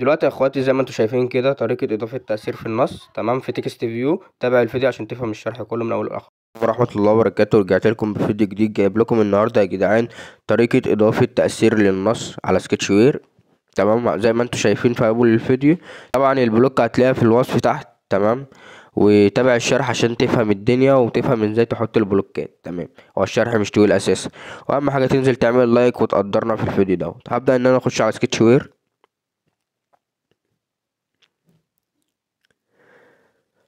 دلوقتي يا اخواتي زي ما انتم شايفين كده طريقه اضافه تاثير في النص تمام في تكست فيو تابع الفيديو عشان تفهم الشرح كله من اول لاخر ورحمة الله وبركاته رجعت لكم بفيديو جديد جايب لكم النهاردة يا جدعان طريقة إضافة تأثير للنص على سكتش وير تمام زي ما انتم شايفين في أول الفيديو طبعا البلوك هتلاقيها في الوصف تحت تمام وتابع الشرح عشان تفهم الدنيا وتفهم ازاي تحط البلوكات تمام هو الشرح مش طويل اساسا واهم حاجه تنزل تعمل لايك وتقدرنا في الفيديو دوت هبدا ان انا اخش على سكتش وير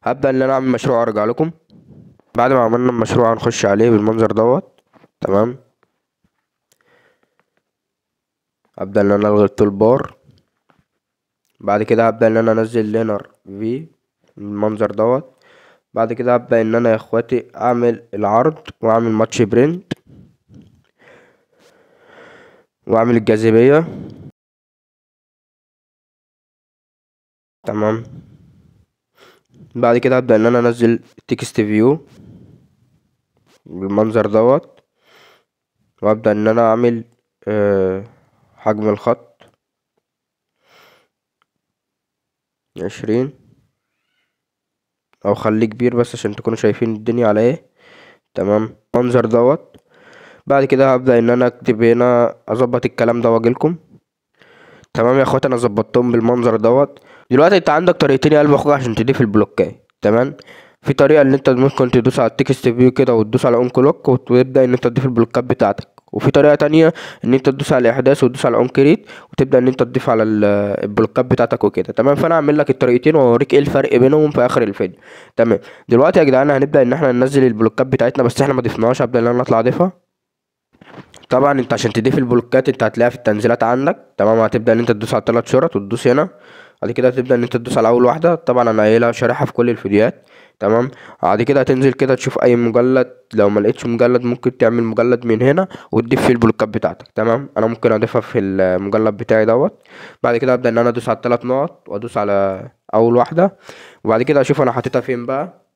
هبدأ ان انا اعمل مشروع وارجع لكم بعد ما عملنا المشروع هنخش عليه بالمنظر دوت تمام هبدأ ان انا الغي التول بار بعد كده هبدأ ان انا انزل لينر في المنظر دوت بعد كده هبدأ ان انا يا اخواتي اعمل العرض واعمل ماتش برنت واعمل الجاذبية تمام بعد كده هبدأ ان انا انزل تكست فيو بالمنظر دوت وابدأ ان انا اعمل آه، حجم الخط عشرين او خليه كبير بس عشان تكونوا شايفين الدنيا على ايه تمام المنظر دوت بعد كده هبدأ ان انا اكتب هنا اظبط الكلام ده واجيلكم تمام يا اخوات انا ظبطتهم بالمنظر دوت دلوقتي انت عندك طريقتين يا قلب اخوك عشان تضيف البلوكات تمام في طريقه ان انت ممكن تدوس على التكست فيو كده وتدوس على اون كلوك وتبدا ان انت تضيف البلوكات بتاعتك وفي طريقه تانية ان انت تدوس على الاحداث وتدوس على اون كريت وتبدا ان انت تضيف على البلوكات بتاعتك وكده تمام فانا هعمل لك الطريقتين واوريك ايه الفرق بينهم في اخر الفيديو تمام دلوقتي يا جدعان هنبدا ان احنا ننزل البلوكات بتاعتنا بس احنا ما ضفناهاش هبدا ان انا اطلع اضيفها طبعا انت عشان تضيف البلوكات انت هتلاقيها في التنزيلات عندك تمام هتبدا ان انت تدوس على ثلاث شرط وتدوس هنا بعد كده هتبدا ان انت تدوس على اول واحده طبعا انا قايلها شارحها في كل الفيديوهات تمام بعد كده هتنزل كده تشوف اي مجلد لو ما لقيتش مجلد ممكن تعمل مجلد من هنا وتضيف فيه البلوكات بتاعتك تمام انا ممكن اضيفها في المجلد بتاعي دوت بعد كده ابدا ان انا ادوس على الثلاث نقط وادوس على اول واحده وبعد كده اشوف انا حاططها فين بقى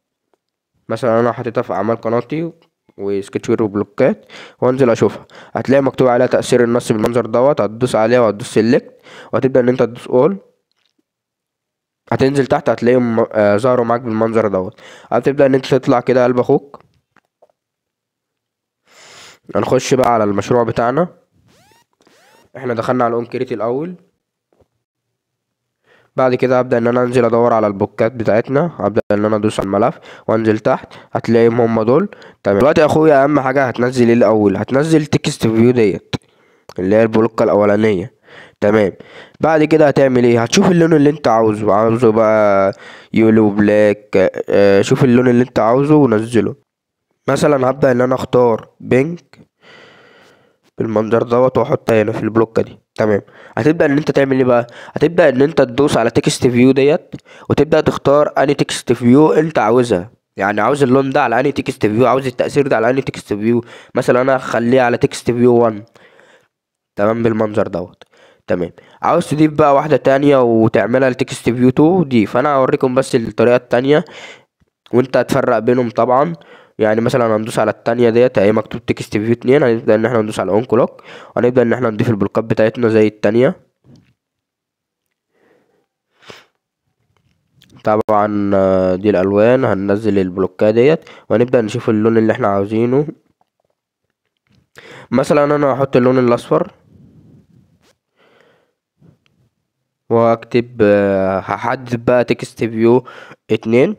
مثلا انا حاططها في اعمال قناتي وسكتشوير وبلوكات وانزل اشوفها هتلاقي مكتوب عليها تاثير النص بالمنظر دوت هتدوس عليها وهتدوس سيلكت وهتبدا ان انت تدوس اول هتنزل تحت هتلاقيهم آه، ظهروا معاك بالمنظر دوت هتبدأ ان انت تطلع كده قلب اخوك هنخش بقى على المشروع بتاعنا احنا دخلنا على الاون كريت الاول بعد كده هبدأ ان انا انزل ادور على البوكات بتاعتنا هبدأ ان انا ادوس على الملف وانزل تحت هتلاقيهم هم دول تمام دلوقتي يا اخويا اهم حاجة هتنزل ايه الاول هتنزل تكست فيو ديت اللي هي البلوكة الاولانية تمام بعد كده هتعمل ايه هتشوف اللون اللي انت عاوزه عاوزه بقى يلو بلاك آه شوف اللون اللي انت عاوزه ونزله مثلا هبدأ ان انا اختار بينك بالمنظر دوت واحطها هنا في البلوكه دي تمام هتبدا ان انت تعمل ايه بقى هتبدا ان انت تدوس على تكست فيو ديت وتبدا تختار اني تكست فيو انت عاوزها يعني عاوز اللون ده على اني تكست فيو عاوز التاثير ده على اني تكست فيو مثلا انا هخليه على تكست فيو 1 تمام بالمنظر دوت تمام عاوز تضيف بقى واحدة تانية وتعملها لتكست فيو 2 دي فانا هوريكم بس الطريقة التانية وانت هتفرق بينهم طبعا يعني مثلا هندوس على التانية ديت اهي مكتوب تكست فيو 2 هنبدأ ان احنا ندوس على اون كلوك هنبدأ ان احنا نضيف البلوكات بتاعتنا زي التانية طبعا آه، دي الالوان هننزل البلوكات ديت وهنبدأ نشوف اللون اللي احنا عاوزينه مثلا انا هحط اللون الاصفر واكتب آه، هحدد بقى تكست فيو اتنين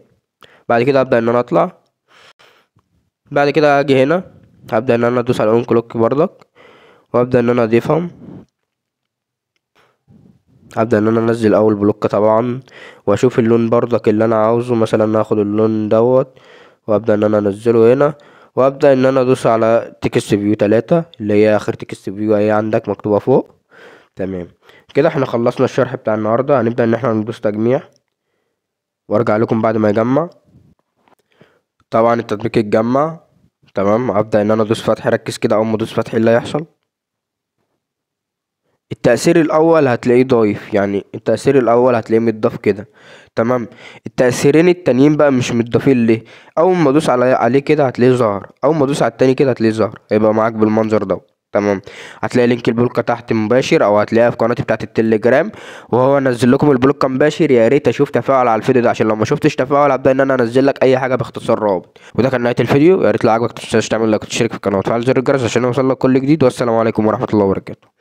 بعد كده ابدا ان انا اطلع بعد كده اجي هنا هبدأ ان انا ادوس على اون كلوك برضك وابدأ ان انا اضيفهم هبدأ ان انا انزل اول بلوك طبعا واشوف اللون برضك اللي انا عاوزه مثلا اخد اللون دوت وابدأ ان انا انزله هنا وابدأ ان انا ادوس على تكست فيو تلاتة اللي هي اخر تكست فيو اهي عندك مكتوبة فوق تمام كده احنا خلصنا الشرح بتاع النهاردة هنبدأ ان احنا ندوس تجميع وارجع لكم بعد ما يجمع طبعا التطبيق يتجمع تمام ابدأ ان انا ادوس فتح ركز كده اول ما ادوس فتح إيه اللي هيحصل التأثير الأول هتلاقيه ضايف يعني التأثير الأول هتلاقيه متضاف كده تمام التأثيرين التانيين بقى مش متضافين ليه أول ما أدوس عليه كده هتلاقيه ظهر أول ما أدوس على التاني كده هتلاقيه ظهر هيبقى معاك بالمنظر دوت تمام هتلاقي لينك البلوكه تحت مباشر او هتلاقيها في قناتي بتاعت التليجرام وهو انزل لكم البلوكه مباشر يا ريت اشوف تفاعل على الفيديو ده عشان لو ما شفتش تفاعل هبدا ان انا انزل لك اي حاجه باختصار رابط وده كان نهايه الفيديو يا ريت لو عجبك تنساش تعمل لايك وتشترك في القناه وتفعل زر الجرس عشان يوصل لك كل جديد والسلام عليكم ورحمه الله وبركاته